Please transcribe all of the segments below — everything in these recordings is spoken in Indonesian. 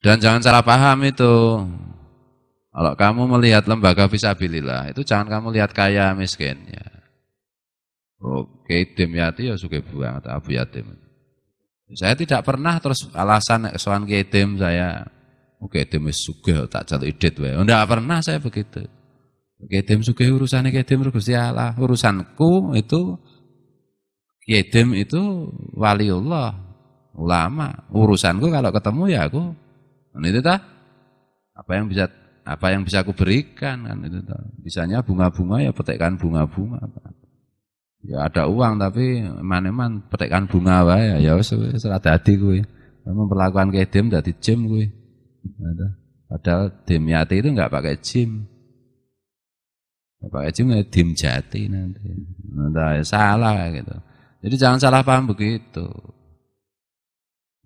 Dan jangan salah paham itu. Kalau kamu melihat lembaga visabilillah, itu jangan kamu lihat kaya miskin. Ya. Oke, tim yati ya suka buang atau abu yatim. Saya tidak pernah terus alasan soal tim saya. Oke, oh, tim suka tak jatuh idit. Tidak oh, pernah saya begitu. Oke, tim suka urusan ke tim Allah. Urusanku itu tim itu wali Allah, ulama. Urusanku kalau ketemu ya aku Kan itu tah. Apa yang bisa apa yang bisa aku berikan kan itu tah. Bisanya bunga-bunga ya petikan bunga-bunga. Ya ada uang tapi maneman eman bunga apa ya wis wis ora dadi kuwi. Memperlakukan dem dadi jim kuwi. Nah, Padahal yati itu enggak pakai jim. Pakai jim ya dim jati nanti. Nah, ya salah gitu. Jadi jangan salah paham begitu.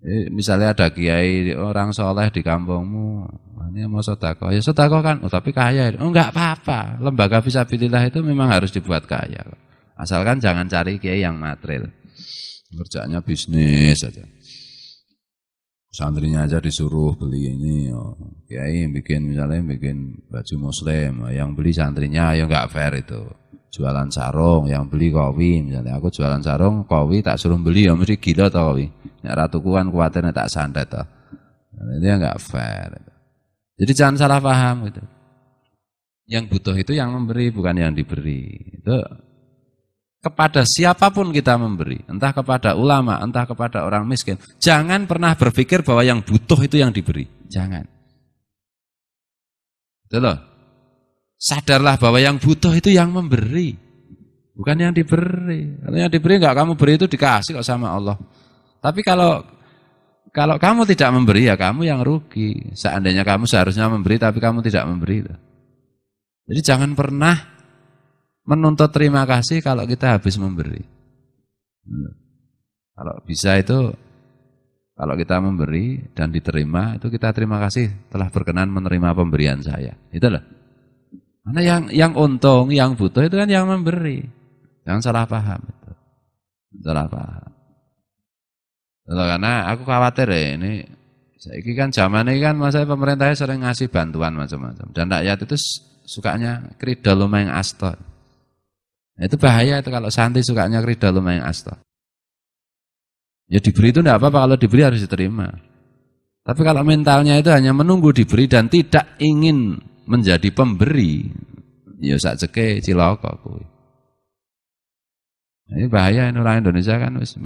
Eh, misalnya ada kiai orang soleh di kampungmu ini mau sotako ya sotako kan oh, tapi kaya oh enggak apa-apa lembaga visabilillah itu memang harus dibuat kaya asalkan jangan cari kiai yang material kerjanya bisnis saja santrinya aja disuruh beli ini oh, kiai bikin misalnya bikin baju muslim oh, yang beli santrinya ya enggak fair itu jualan sarung yang beli kowi misalnya aku jualan sarung kowi tak suruh beli ya mesti gila tau kowi Ya, ratuku kan khawatirnya tak santet toh. ini enggak fair. Jadi jangan salah paham gitu. Yang butuh itu yang memberi bukan yang diberi. Itu kepada siapapun kita memberi, entah kepada ulama, entah kepada orang miskin. Jangan pernah berpikir bahwa yang butuh itu yang diberi. Jangan. Itu loh. Sadarlah bahwa yang butuh itu yang memberi. Bukan yang diberi. Kalau yang diberi enggak kamu beri itu dikasih kok sama Allah. Tapi kalau kalau kamu tidak memberi ya kamu yang rugi. Seandainya kamu seharusnya memberi tapi kamu tidak memberi. Jadi jangan pernah menuntut terima kasih kalau kita habis memberi. Kalau bisa itu kalau kita memberi dan diterima itu kita terima kasih telah berkenan menerima pemberian saya. Itulah. Karena yang yang untung, yang butuh itu kan yang memberi. Jangan salah paham itu. Salah paham karena aku khawatir ya ini saya kan zaman ini kan masa pemerintahnya sering ngasih bantuan macam-macam dan rakyat itu sukanya kridal lumayan asto nah, itu bahaya itu kalau santri sukanya krida lumayan asto ya diberi itu tidak apa-apa kalau diberi harus diterima tapi kalau mentalnya itu hanya menunggu diberi dan tidak ingin menjadi pemberi ya sak ceke cilaka kuwi ini bahaya ini orang Indonesia kan